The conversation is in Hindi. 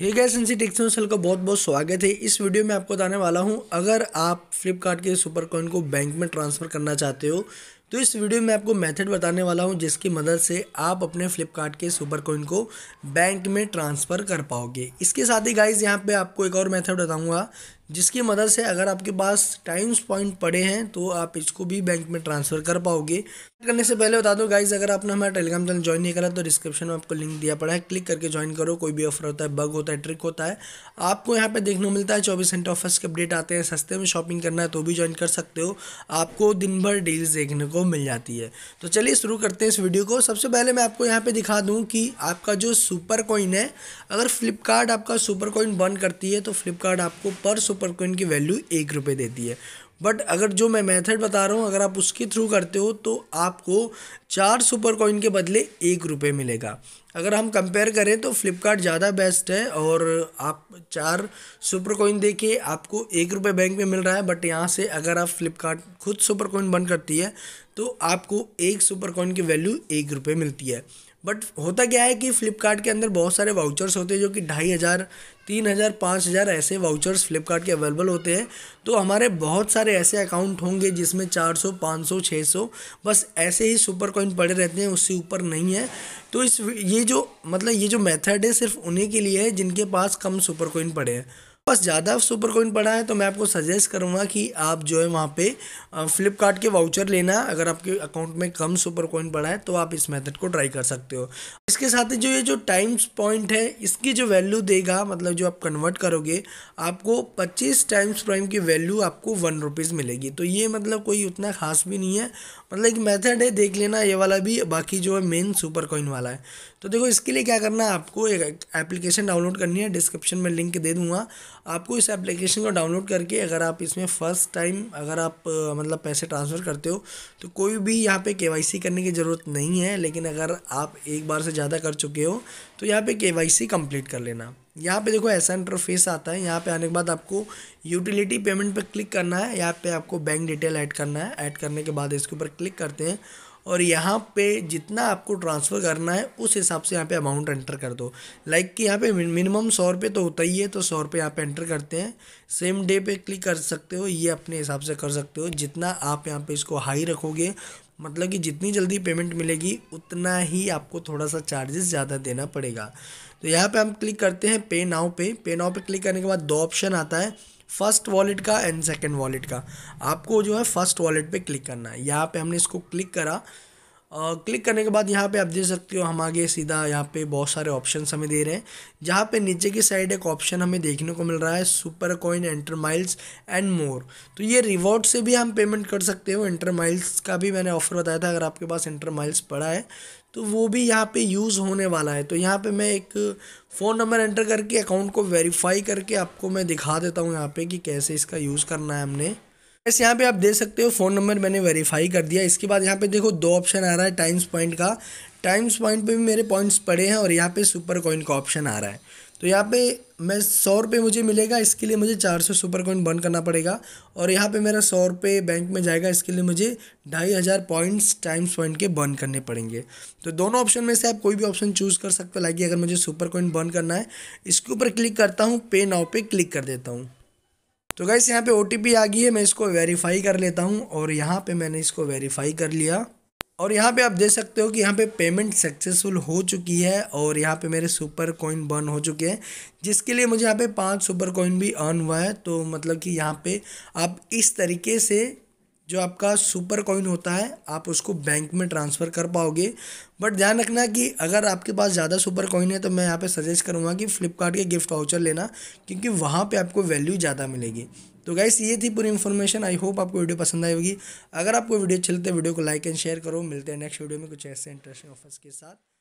हे गैस एनसी टेक्सोन सेल का बहुत बहुत स्वागत है इस वीडियो में आपको बताने वाला हूं अगर आप फ्लिपकार्ट के सुपर कॉइन को बैंक में ट्रांसफ़र करना चाहते हो तो इस वीडियो में आपको मेथड बताने वाला हूं जिसकी मदद से आप अपने फ्लिपकार्ट के सुपर कॉइन को बैंक में ट्रांसफ़र कर पाओगे इसके साथ ही गाइज यहाँ पर आपको एक और मैथड बताऊँगा जिसकी मदद से अगर आपके पास टाइम्स पॉइंट पड़े हैं तो आप इसको भी बैंक में ट्रांसफ़र कर पाओगे करने से पहले बता दो गाइज अगर आपने हमारा टेलीग्राम चैनल ज्वाइन नहीं करा तो डिस्क्रिप्शन में आपको लिंक दिया पड़ा है क्लिक करके ज्वाइन करो कोई भी ऑफर होता है बग होता है ट्रिक होता है आपको यहाँ पर देखने मिलता है चौबीस घंटे ऑफर्स के अपडेट आते हैं सस्ते में शॉपिंग करना है तो भी ज्वाइन कर सकते हो आपको दिन भर डील्स देखने को मिल जाती है तो चलिए शुरू करते हैं इस वीडियो को सबसे पहले मैं आपको यहाँ पर दिखा दूँ कि आपका जो सुपर कॉइन है अगर फ्लिपकार्ट आपका सुपर कॉइन बंद करती है तो फ्लिपकार्ट आपको पर पर कॉइन की वैल्यू एक रुपये देती है बट अगर जो मैं मेथड बता रहा हूँ अगर आप उसके थ्रू करते हो तो आपको चार सुपर कॉइन के बदले एक रुपये मिलेगा अगर हम कंपेयर करें तो फ्लिपकार्ट ज़्यादा बेस्ट है और आप चार सुपर कॉइन दे के आपको एक रुपये बैंक में मिल रहा है बट यहाँ से अगर आप फ्लिपकार्ट खुद सुपर कॉइन बन करती है तो आपको एक सुपर कॉइन की वैल्यू एक रुपये मिलती है बट होता क्या है कि फ़्लिपकार्ट के अंदर बहुत सारे वाउचर्स होते हैं जो कि ढाई हज़ार तीन हज़ार पाँच हज़ार ऐसे वाउचर्स फ़्लिपकार्ट के अवेलेबल होते हैं तो हमारे बहुत सारे ऐसे अकाउंट होंगे जिसमें चार सौ पाँच सौ छः सौ बस ऐसे ही सुपर कॉइन पड़े रहते हैं उससे ऊपर नहीं है तो इस ये जो मतलब ये जो मेथड है सिर्फ उन्हीं के लिए है जिनके पास कम सुपर कॉइन पड़े हैं पास ज़्यादा सुपर कोइन पड़ा है तो मैं आपको सजेस्ट करूँगा कि आप जो है वहाँ पे फ्लिपकार्ट के वाउचर लेना अगर आपके अकाउंट में कम सुपर कोइन पड़ा है तो आप इस मेथड को ट्राई कर सकते हो इसके साथ ही जो ये जो टाइम्स पॉइंट है इसकी जो वैल्यू देगा मतलब जो आप कन्वर्ट करोगे आपको पच्चीस टाइम्स प्राइम की वैल्यू आपको वन रुपीज़ मिलेगी तो ये मतलब कोई उतना खास भी नहीं है मतलब एक मेथड है देख लेना ये वाला भी बाकी जो है मेन सुपर कोइन वाला है तो देखो इसके लिए क्या करना है आपको एक एप्लीकेशन डाउनलोड करनी है डिस्क्रिप्शन में लिंक दे दूँगा आपको इस एप्लीकेशन को डाउनलोड करके अगर आप इसमें फ़र्स्ट टाइम अगर आप मतलब पैसे ट्रांसफ़र करते हो तो कोई भी यहाँ पे केवाईसी करने की ज़रूरत नहीं है लेकिन अगर आप एक बार से ज़्यादा कर चुके हो तो यहाँ पे केवाईसी कंप्लीट कर लेना यहाँ पे देखो ऐसा इंटरफेस आता है यहाँ पे आने के बाद आपको यूटिलिटी पेमेंट पे क्लिक करना है यहाँ पे आपको बैंक डिटेल ऐड करना है ऐड करने के बाद इसके ऊपर क्लिक करते हैं और यहाँ पे जितना आपको ट्रांसफ़र करना है उस हिसाब से यहाँ पे अमाउंट एंटर कर दो लाइक कि यहाँ पे मिनिमम सौ रुपये तो होता ही है तो सौ रुपये यहाँ पे एंटर करते हैं सेम डे पे क्लिक कर सकते हो ये अपने हिसाब से कर सकते हो जितना आप यहाँ पे इसको हाई रखोगे मतलब कि जितनी जल्दी पेमेंट मिलेगी उतना ही आपको थोड़ा सा चार्जेस ज़्यादा देना पड़ेगा तो यहाँ पर हम क्लिक करते हैं पे नाव पे पे नाव पर क्लिक करने के बाद दो ऑप्शन आता है फर्स्ट वॉलेट का एंड सेकेंड वॉलेट का आपको जो है फर्स्ट वॉलेट पे क्लिक करना है यहाँ पे हमने इसको क्लिक करा क्लिक करने के बाद यहाँ पे आप देख सकते हो हम आगे सीधा यहाँ पे बहुत सारे ऑप्शन हमें दे रहे हैं जहाँ पे नीचे की साइड एक ऑप्शन हमें देखने को मिल रहा है super coin enter miles and more तो ये रिवॉर्ड से भी हम पेमेंट कर सकते हो इंटर माइल्स का भी मैंने ऑफर बताया था अगर आपके पास इंटर माइल्स पड़ा है तो वो भी यहाँ पे यूज़ होने वाला है तो यहाँ पे मैं एक फ़ोन नंबर एंटर करके अकाउंट को वेरीफाई करके आपको मैं दिखा देता हूँ यहाँ पे कि कैसे इसका यूज़ करना है हमने बस यहाँ पे आप देख सकते हो फ़ोन नंबर मैंने वेरीफाई कर दिया इसके बाद यहाँ पे देखो दो ऑप्शन आ रहा है टाइम्स पॉइंट का टाइम्स पॉइंट पे भी मेरे पॉइंट्स पड़े हैं और यहाँ पे सुपर कॉइन का ऑप्शन आ रहा है तो यहाँ पे मैं सौ रुपये मुझे मिलेगा इसके लिए मुझे चार सौ सुपर कॉइन बर्न करना पड़ेगा और यहाँ पे मेरा सौ रुपये बैंक में जाएगा इसके लिए मुझे ढाई हज़ार पॉइंट्स टाइम्स पॉइंट के बर्न करने पड़ेंगे तो दोनों ऑप्शन में से आप कोई भी ऑप्शन चूज़ कर सकते हो लाइक अगर मुझे सुपर कॉइन बर्न करना है इसके ऊपर क्लिक करता हूँ पे नाव पे क्लिक कर देता हूँ तो गैस यहाँ पे ओ आ गई है मैं इसको वेरीफाई कर लेता हूँ और यहाँ पर मैंने इसको वेरीफाई कर लिया और यहाँ पे आप देख सकते हो कि यहाँ पे पेमेंट सक्सेसफुल हो चुकी है और यहाँ पे मेरे सुपर कॉइन बर्न हो चुके हैं जिसके लिए मुझे यहाँ पे पांच सुपर कॉइन भी अर्न हुआ है तो मतलब कि यहाँ पे आप इस तरीके से जो आपका सुपर कॉइन होता है आप उसको बैंक में ट्रांसफ़र कर पाओगे बट ध्यान रखना कि अगर आपके पास ज़्यादा सुपर कॉइन है तो मैं यहाँ पे सजेस्ट करूँगा कि फ्लिपकार्ट के गिफ्ट वाउचर लेना क्योंकि वहाँ पे आपको वैल्यू ज़्यादा मिलेगी तो गाइस ये थी पूरी इन्फॉर्मेशन आई होप आपको वीडियो पसंद आई होगी अगर आपको वीडियो चलते है वीडियो को लाइक एंड शेयर करो मिलते हैं नेक्स्ट वीडियो में कुछ ऐसे इंटरेस्टिंग ऑफर्स के साथ